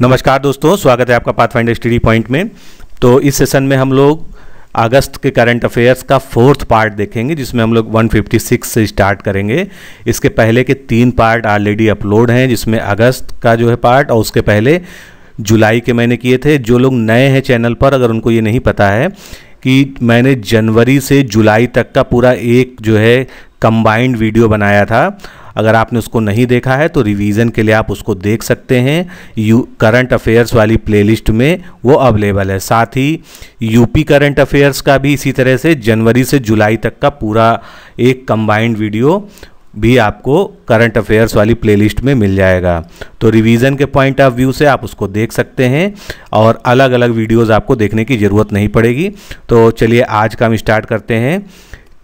नमस्कार दोस्तों स्वागत है आपका पाथफाइंडर स्टडी पॉइंट में तो इस सेशन में हम लोग अगस्त के करंट अफेयर्स का फोर्थ पार्ट देखेंगे जिसमें हम लोग 156 से स्टार्ट करेंगे इसके पहले के तीन पार्ट ऑलरेडी अपलोड हैं जिसमें अगस्त का जो है पार्ट और उसके पहले जुलाई के मैंने किए थे जो लोग नए हैं चैनल पर अगर उनको ये नहीं पता है कि मैंने जनवरी से जुलाई तक का पूरा एक जो है कंबाइंड वीडियो बनाया था अगर आपने उसको नहीं देखा है तो रिवीजन के लिए आप उसको देख सकते हैं यू करंट अफेयर्स वाली प्लेलिस्ट में वो अवेलेबल है साथ ही यूपी करंट अफेयर्स का भी इसी तरह से जनवरी से जुलाई तक का पूरा एक कंबाइंड वीडियो भी आपको करंट अफेयर्स वाली प्लेलिस्ट में मिल जाएगा तो रिवीजन के पॉइंट ऑफ व्यू से आप उसको देख सकते हैं और अलग अलग वीडियोस आपको देखने की ज़रूरत नहीं पड़ेगी तो चलिए आज का हम स्टार्ट करते हैं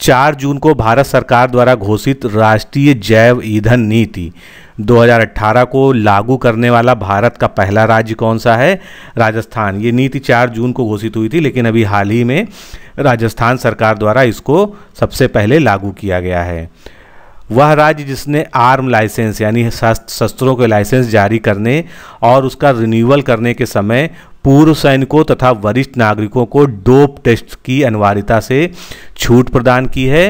चार जून को भारत सरकार द्वारा घोषित राष्ट्रीय जैव ईंधन नीति 2018 को लागू करने वाला भारत का पहला राज्य कौन सा है राजस्थान ये नीति 4 जून को घोषित हुई थी लेकिन अभी हाल ही में राजस्थान सरकार द्वारा इसको सबसे पहले लागू किया गया है वह राज्य जिसने आर्म लाइसेंस यानी शस्त्रों के लाइसेंस जारी करने और उसका रिन्यूअल करने के समय पूर्व सैनिकों तथा वरिष्ठ नागरिकों को डोप टेस्ट की अनिवार्यता से छूट प्रदान की है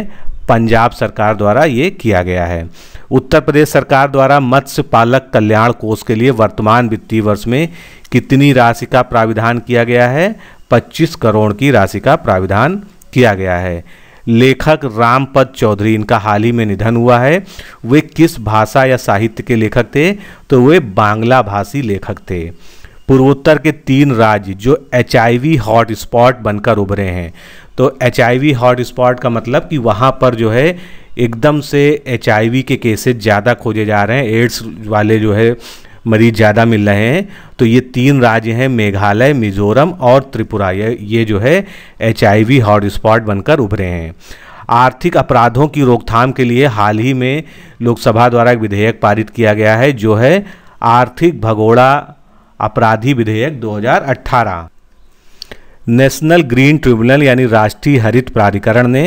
पंजाब सरकार द्वारा ये किया गया है उत्तर प्रदेश सरकार द्वारा मत्स्य पालक कल्याण कोष के लिए वर्तमान वित्तीय वर्ष में कितनी राशि का प्राविधान किया गया है 25 करोड़ की राशि का प्राविधान किया गया है लेखक रामपद चौधरी इनका हाल ही में निधन हुआ है वे किस भाषा या साहित्य के लेखक थे तो वे बांग्ला भाषी लेखक थे पूर्वोत्तर के तीन राज्य जो एच हॉट स्पॉट बनकर उभरे हैं तो एच हॉट स्पॉट का मतलब कि वहाँ पर जो है एकदम से एच के केसेस ज़्यादा खोजे जा रहे हैं एड्स वाले जो है मरीज ज़्यादा मिल रहे हैं तो ये तीन राज्य हैं मेघालय मिजोरम और त्रिपुरा ये ये जो है एच आई हॉटस्पॉट बनकर उभरे हैं आर्थिक अपराधों की रोकथाम के लिए हाल ही में लोकसभा द्वारा एक विधेयक पारित किया गया है जो है आर्थिक भगोड़ा अपराधी विधेयक 2018 नेशनल ग्रीन ट्रिब्यूनल यानी राष्ट्रीय हरित प्राधिकरण ने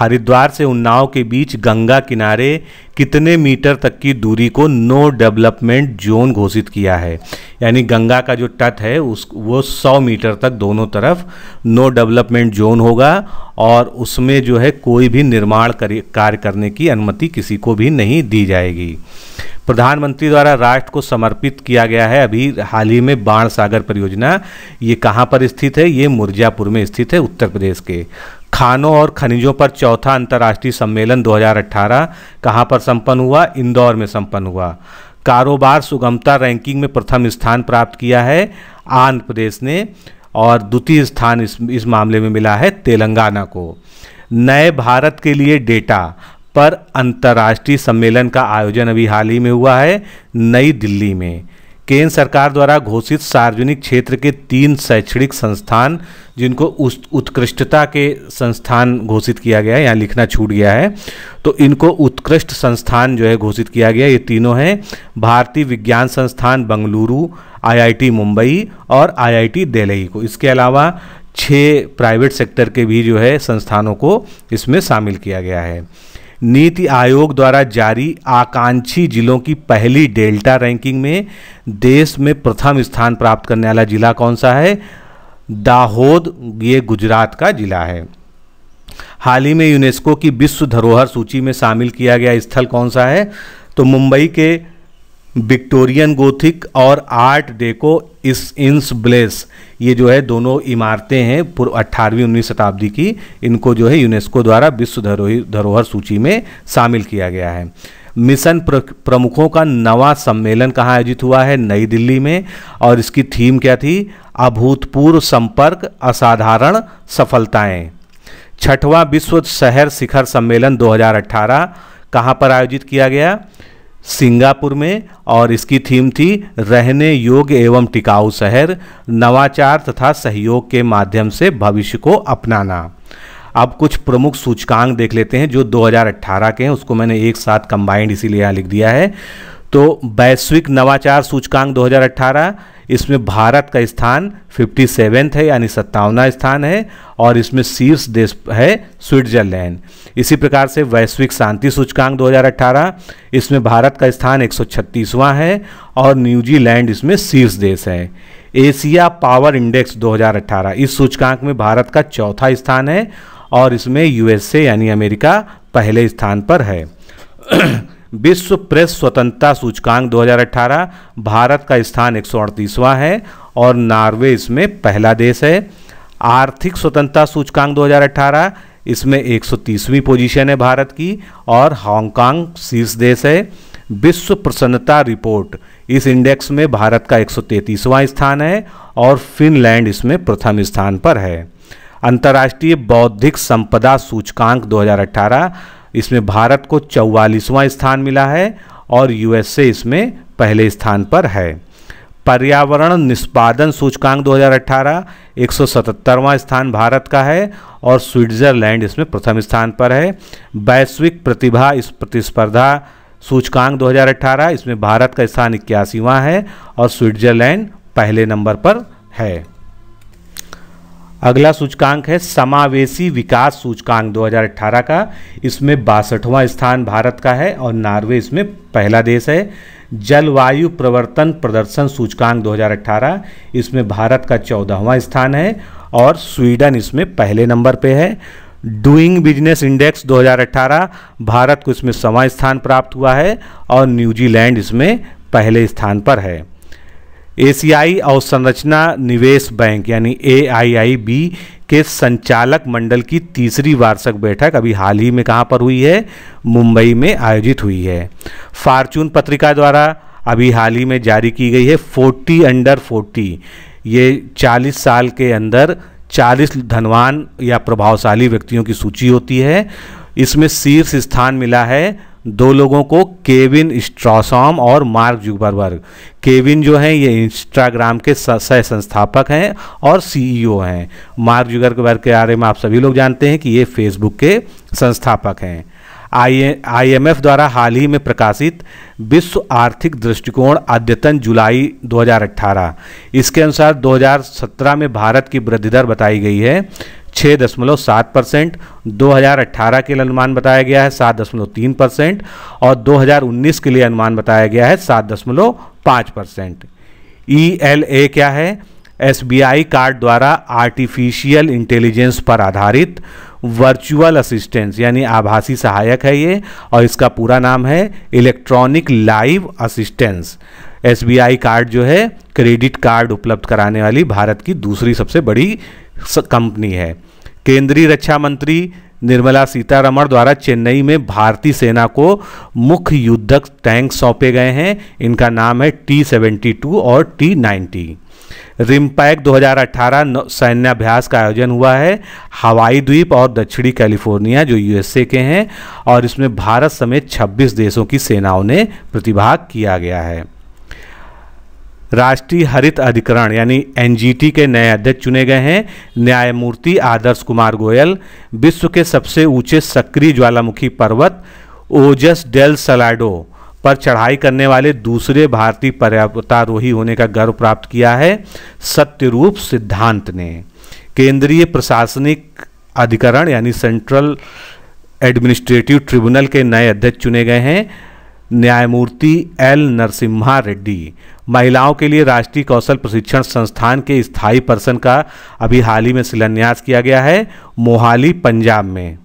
हरिद्वार से उन्नाव के बीच गंगा किनारे कितने मीटर तक की दूरी को नो डेवलपमेंट जोन घोषित किया है यानी गंगा का जो तट है उस वो 100 मीटर तक दोनों तरफ नो डेवलपमेंट जोन होगा और उसमें जो है कोई भी निर्माण कार्य करने की अनुमति किसी को भी नहीं दी जाएगी प्रधानमंत्री द्वारा राष्ट्र को समर्पित किया गया है अभी हाल ही में बाण सागर परियोजना ये कहाँ पर स्थित है ये मुरजापुर में स्थित है उत्तर प्रदेश के खानों और खनिजों पर चौथा अंतर्राष्ट्रीय सम्मेलन 2018 कहाँ पर संपन्न हुआ इंदौर में संपन्न हुआ कारोबार सुगमता रैंकिंग में प्रथम स्थान प्राप्त किया है आंध्र प्रदेश ने और द्वितीय स्थान इस इस मामले में मिला है तेलंगाना को नए भारत के लिए डेटा पर अंतर्राष्ट्रीय सम्मेलन का आयोजन अभी हाल ही में हुआ है नई दिल्ली में केंद्र सरकार द्वारा घोषित सार्वजनिक क्षेत्र के तीन शैक्षणिक संस्थान जिनको उत्कृष्टता के संस्थान घोषित किया गया है यहाँ लिखना छूट गया है तो इनको उत्कृष्ट संस्थान जो है घोषित किया गया ये तीनों हैं भारतीय विज्ञान संस्थान बंगलुरु आईआईटी मुंबई और आईआईटी दिल्ली को इसके अलावा छः प्राइवेट सेक्टर के भी जो है संस्थानों को इसमें शामिल किया गया है नीति आयोग द्वारा जारी आकांक्षी जिलों की पहली डेल्टा रैंकिंग में देश में प्रथम स्थान प्राप्त करने वाला जिला कौन सा है दाहोद ये गुजरात का जिला है हाल ही में यूनेस्को की विश्व धरोहर सूची में शामिल किया गया स्थल कौन सा है तो मुंबई के विक्टोरियन गोथिक और आर्ट डेको इस इंस ब्लेस ये जो है दोनों इमारतें हैं पूर्व अट्ठारहवीं उन्नीस शताब्दी की इनको जो है यूनेस्को द्वारा विश्व धरोहर सूची में शामिल किया गया है मिशन प्रमुखों का नवा सम्मेलन कहाँ आयोजित हुआ है नई दिल्ली में और इसकी थीम क्या थी अभूतपूर्व संपर्क असाधारण सफलताएं छठवां विश्व शहर शिखर सम्मेलन 2018 कहाँ पर आयोजित किया गया सिंगापुर में और इसकी थीम थी रहने योग्य एवं टिकाऊ शहर नवाचार तथा सहयोग के माध्यम से भविष्य को अपनाना अब कुछ प्रमुख सूचकांक देख लेते हैं जो 2018 के हैं उसको मैंने एक साथ कंबाइंड इसीलिए यहाँ लिख दिया है तो वैश्विक नवाचार सूचकांक 2018 इसमें भारत का स्थान फिफ्टी सेवेंथ है यानी सत्तावना स्थान है और इसमें शीर्ष देश है स्विट्जरलैंड इसी प्रकार से वैश्विक शांति सूचकांक 2018 इसमें भारत का स्थान एक है और न्यूजीलैंड इसमें शीर्ष देश है एशिया पावर इंडेक्स 2018 इस सूचकांक में भारत का चौथा स्थान है और इसमें यूएसए यानी अमेरिका पहले स्थान पर है विश्व प्रेस स्वतंत्रता सूचकांक 2018 भारत का स्थान एक है और नार्वे इसमें पहला देश है आर्थिक स्वतंत्रता सूचकांक 2018 इसमें 130वीं पोजीशन है भारत की और हांगकांग शीर्ष देश है विश्व प्रसन्नता रिपोर्ट इस इंडेक्स में भारत का 133वां स्थान है और फिनलैंड इसमें प्रथम स्थान पर है अंतर्राष्ट्रीय बौद्धिक संपदा सूचकांक 2018 इसमें भारत को चौवालीसवां स्थान मिला है और यूएसए इसमें पहले स्थान पर है पर्यावरण निष्पादन सूचकांक 2018 हज़ार स्थान भारत का है और स्विट्जरलैंड इसमें प्रथम स्थान पर है वैश्विक प्रतिभा इस प्रतिस्पर्धा सूचकांक 2018 इसमें भारत का स्थान इक्यासीवां है और स्विट्जरलैंड पहले नंबर पर है अगला सूचकांक है समावेशी विकास सूचकांक 2018 का इसमें बासठवां स्थान भारत का है और नार्वे इसमें पहला देश है जलवायु प्रवर्तन प्रदर्शन सूचकांक 2018 इसमें भारत का चौदहवां स्थान है और स्वीडन इसमें पहले नंबर पे है डूइंग बिजनेस इंडेक्स 2018 भारत को इसमें सवा स्थान प्राप्त हुआ है और न्यूजीलैंड इसमें पहले स्थान पर है एशियाई अवसंरचना निवेश बैंक यानी बी के संचालक मंडल की तीसरी वार्षिक बैठक अभी हाल ही में कहाँ पर हुई है मुंबई में आयोजित हुई है फार्चून पत्रिका द्वारा अभी हाल ही में जारी की गई है फोर्टी अंडर फोर्टी ये चालीस साल के अंदर चालीस धनवान या प्रभावशाली व्यक्तियों की सूची होती है इसमें शीर्ष स्थान मिला है दो लोगों को केविन स्ट्रॉसॉम और मार्क जुबरबर्ग केविन जो हैं ये इंस्टाग्राम के सह संस्थापक हैं और सीईओ e हैं मार्क जुगरबर्ग के बारे में आप सभी लोग जानते हैं कि ये फेसबुक के संस्थापक हैं आई आईएमएफ द्वारा हाल ही में प्रकाशित विश्व आर्थिक दृष्टिकोण अद्यतन जुलाई 2018 इसके अनुसार 2017 में भारत की वृद्धि दर बताई गई है छः दशमलव सात परसेंट दो के लिए अनुमान बताया गया है सात दशमलव तीन परसेंट और 2019 के लिए अनुमान बताया गया है सात दशमलव पाँच परसेंट ई एल ए क्या है एस बी आई कार्ड द्वारा आर्टिफिशियल इंटेलिजेंस पर आधारित वर्चुअल असिस्टेंस यानी आभासी सहायक है ये और इसका पूरा नाम है electronic live assistance S card जो है क्रेडिट कार्ड उपलब्ध कराने वाली भारत की दूसरी सबसे बड़ी कंपनी है केंद्रीय रक्षा मंत्री निर्मला सीतारमण द्वारा चेन्नई में भारतीय सेना को मुख्य युद्धक टैंक सौंपे गए हैं इनका नाम है टी सेवेंटी टू और टी नाइन्टी रिमपैक 2018 सैन्याभ्यास का आयोजन हुआ है हवाई द्वीप और दक्षिणी कैलिफोर्निया जो यूएसए के हैं और इसमें भारत समेत 26 देशों की सेनाओं ने प्रतिभाग किया गया है राष्ट्रीय हरित अधिकरण यानी एनजीटी के नए अध्यक्ष चुने गए हैं न्यायमूर्ति आदर्श कुमार गोयल विश्व के सबसे ऊंचे सक्रिय ज्वालामुखी पर्वत ओजस डेल सलाडो पर चढ़ाई करने वाले दूसरे भारतीय पर्वतारोही होने का गर्व प्राप्त किया है सत्यरूप सिद्धांत ने केंद्रीय प्रशासनिक अधिकरण यानी सेंट्रल एडमिनिस्ट्रेटिव ट्रिब्यूनल के नए अध्यक्ष चुने गए हैं न्यायमूर्ति एल नरसिम्हा रेड्डी महिलाओं के लिए राष्ट्रीय कौशल प्रशिक्षण संस्थान के स्थायी पर्सन का अभी हाल ही में शिलान्यास किया गया है मोहाली पंजाब में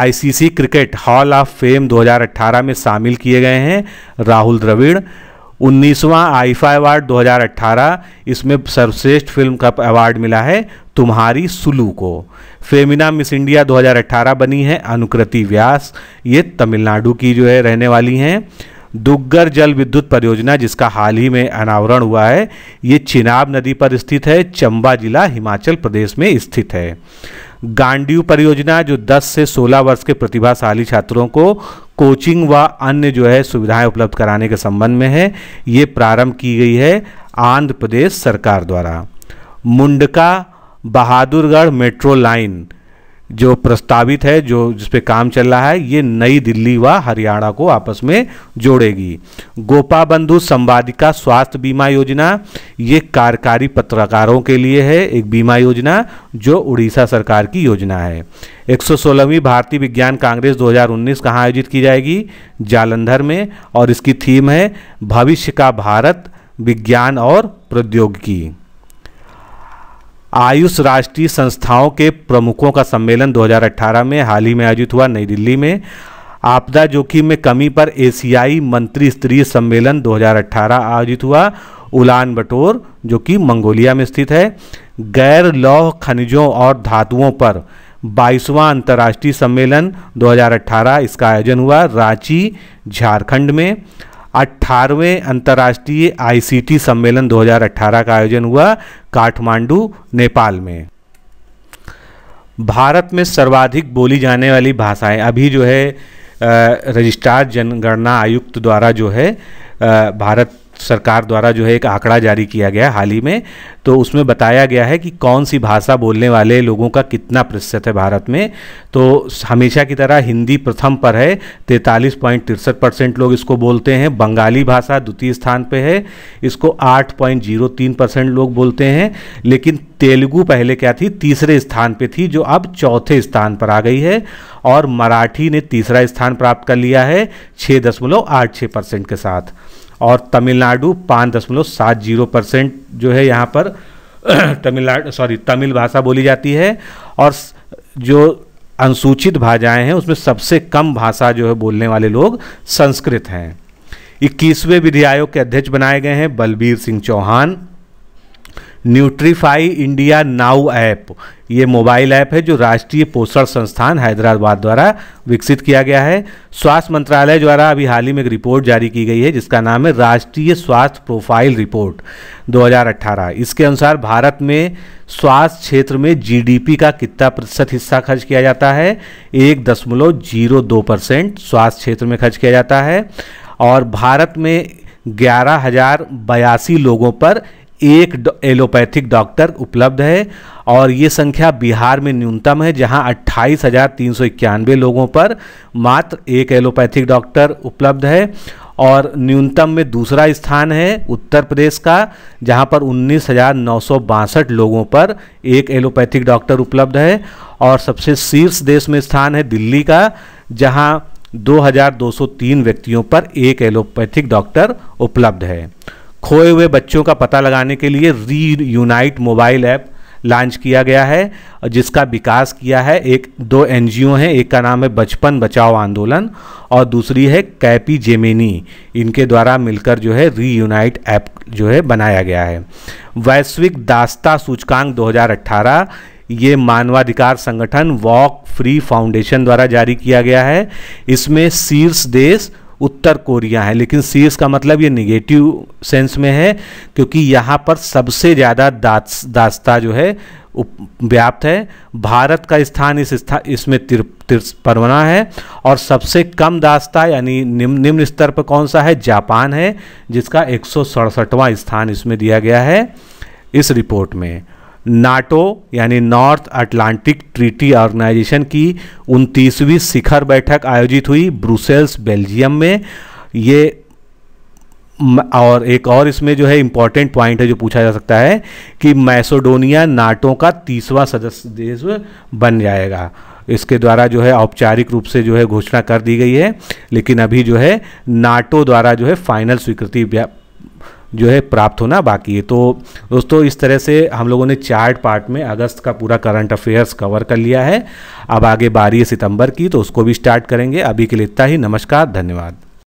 ICC cricket hall of fame 2018 में शामिल किए गए हैं राहुल द्रविड़ उन्नीसवां आईफा अवार्ड 2018 इसमें सर्वश्रेष्ठ फिल्म का अवार्ड मिला है तुम्हारी सुलू को फेमिना मिस इंडिया 2018 बनी है अनुकृति व्यास ये तमिलनाडु की जो है रहने वाली हैं दुग्गर जल विद्युत परियोजना जिसका हाल ही में अनावरण हुआ है ये चिनाब नदी पर स्थित है चंबा जिला हिमाचल प्रदेश में स्थित है गांडियू परियोजना जो 10 से 16 वर्ष के प्रतिभाशाली छात्रों को कोचिंग व अन्य जो है सुविधाएं उपलब्ध कराने के संबंध में है ये प्रारंभ की गई है आंध्र प्रदेश सरकार द्वारा मुंडका बहादुरगढ़ मेट्रो लाइन जो प्रस्तावित है जो जिस पे काम चल रहा है ये नई दिल्ली व हरियाणा को आपस में जोड़ेगी गोपा बंधु संवादिका स्वास्थ्य बीमा योजना ये कार्यकारी पत्रकारों के लिए है एक बीमा योजना जो उड़ीसा सरकार की योजना है 116वीं भारतीय विज्ञान कांग्रेस 2019 कहाँ आयोजित की जाएगी जालंधर में और इसकी थीम है भविष्य का भारत विज्ञान और प्रौद्योगिकी आयुष राष्ट्रीय संस्थाओं के प्रमुखों का सम्मेलन 2018 में हाल ही में आयोजित हुआ नई दिल्ली में आपदा जोखिम में कमी पर एशियाई मंत्री स्तरीय सम्मेलन 2018 आयोजित हुआ उलान बटोर जो कि मंगोलिया में स्थित है गैर लौह खनिजों और धातुओं पर बाईसवां अंतर्राष्ट्रीय सम्मेलन 2018 इसका आयोजन हुआ रांची झारखंड में अट्ठारहवें अंतर्राष्ट्रीय आईसीटी सम्मेलन 2018 का आयोजन हुआ काठमांडू नेपाल में भारत में सर्वाधिक बोली जाने वाली भाषाएं अभी जो है रजिस्ट्रार जनगणना आयुक्त द्वारा जो है भारत सरकार द्वारा जो है एक आंकड़ा जारी किया गया हाल ही में तो उसमें बताया गया है कि कौन सी भाषा बोलने वाले लोगों का कितना प्रतिशत है भारत में तो हमेशा की तरह हिंदी प्रथम पर है तैंतालीस पॉइंट तिरसठ परसेंट लोग इसको बोलते हैं बंगाली भाषा द्वितीय स्थान पर है इसको आठ पॉइंट जीरो तीन परसेंट लोग बोलते हैं लेकिन तेलुगु पहले क्या थी तीसरे स्थान पे थी जो अब चौथे स्थान पर आ गई है और मराठी ने तीसरा स्थान प्राप्त कर लिया है छः दशमलव आठ छः परसेंट के साथ और तमिलनाडु पाँच दशमलव सात जीरो परसेंट जो है यहाँ पर तमिलनाडु सॉरी तमिल भाषा बोली जाती है और जो अनुसूचित भाषाएं हैं उसमें सबसे कम भाषा जो है बोलने वाले लोग संस्कृत हैं इक्कीसवें विधि आयोग के अध्यक्ष बनाए गए हैं Balbir Singh Chauhan Nutrify India Now app ये मोबाइल ऐप है जो राष्ट्रीय पोषण संस्थान हैदराबाद द्वारा विकसित किया गया है स्वास्थ्य मंत्रालय द्वारा अभी हाल ही में एक रिपोर्ट जारी की गई है जिसका नाम है राष्ट्रीय स्वास्थ्य प्रोफाइल रिपोर्ट 2018 इसके अनुसार भारत में स्वास्थ्य क्षेत्र में जीडीपी का कितना प्रतिशत हिस्सा खर्च किया जाता है एक दशमलव जीरो दो परसेंट स्वास्थ्य क्षेत्र में खर्च किया जाता है और भारत में ग्यारह हजार बयासी लोगों पर एक एलोपैथिक डॉक्टर उपलब्ध है और ये संख्या बिहार में न्यूनतम है जहां अट्ठाईस हज़ार तीन सौ इक्यानवे लोगों पर मात्र एक एलोपैथिक डॉक्टर उपलब्ध है और न्यूनतम में दूसरा स्थान है उत्तर प्रदेश का जहां पर उन्नीस हज़ार नौ सौ बासठ लोगों पर एक एलोपैथिक डॉक्टर उपलब्ध है और सबसे शीर्ष देश में स्थान है दिल्ली का जहां 2203 व्यक्तियों पर एक एलोपैथिक डॉक्टर उपलब्ध है खोए हुए बच्चों का पता लगाने के लिए री यूनाइट मोबाइल ऐप लॉन्च किया गया है जिसका विकास किया है एक दो एन हैं एक का नाम है बचपन बचाओ आंदोलन और दूसरी है कैपी जेमिनी इनके द्वारा मिलकर जो है री यूनाइट ऐप जो है बनाया गया है वैश्विक दास्ता सूचकांक 2018 ये मानवाधिकार संगठन वॉक फ्री फाउंडेशन द्वारा जारी किया गया है इसमें शीर्ष देश उत्तर कोरिया है लेकिन सीएस का मतलब ये निगेटिव सेंस में है क्योंकि यहाँ पर सबसे ज़्यादा दास्ता जो है व्याप्त है भारत का स्थान इस स्थान इसमें तिर, तिर है और सबसे कम दास्ता यानी निम्न निम्न स्तर पर कौन सा है जापान है जिसका एक स्थान इसमें दिया गया है इस रिपोर्ट में नाटो यानी नॉर्थ अटलांटिक ट्रीटी ऑर्गेनाइजेशन की उनतीसवीं शिखर बैठक आयोजित हुई ब्रुसेल्स बेल्जियम में ये और एक और इसमें जो है इम्पॉर्टेंट पॉइंट है जो पूछा जा सकता है कि मैसोडोनिया नाटो का तीसवा सदस्य देश बन जाएगा इसके द्वारा जो है औपचारिक रूप से जो है घोषणा कर दी गई है लेकिन अभी जो है नाटो द्वारा जो है फाइनल स्वीकृति जो है प्राप्त होना बाकी है तो दोस्तों इस तरह से हम लोगों ने चार्ट पार्ट में अगस्त का पूरा करंट अफेयर्स कवर कर लिया है अब आगे बारी है सितंबर की तो उसको भी स्टार्ट करेंगे अभी के लिए इतना ही नमस्कार धन्यवाद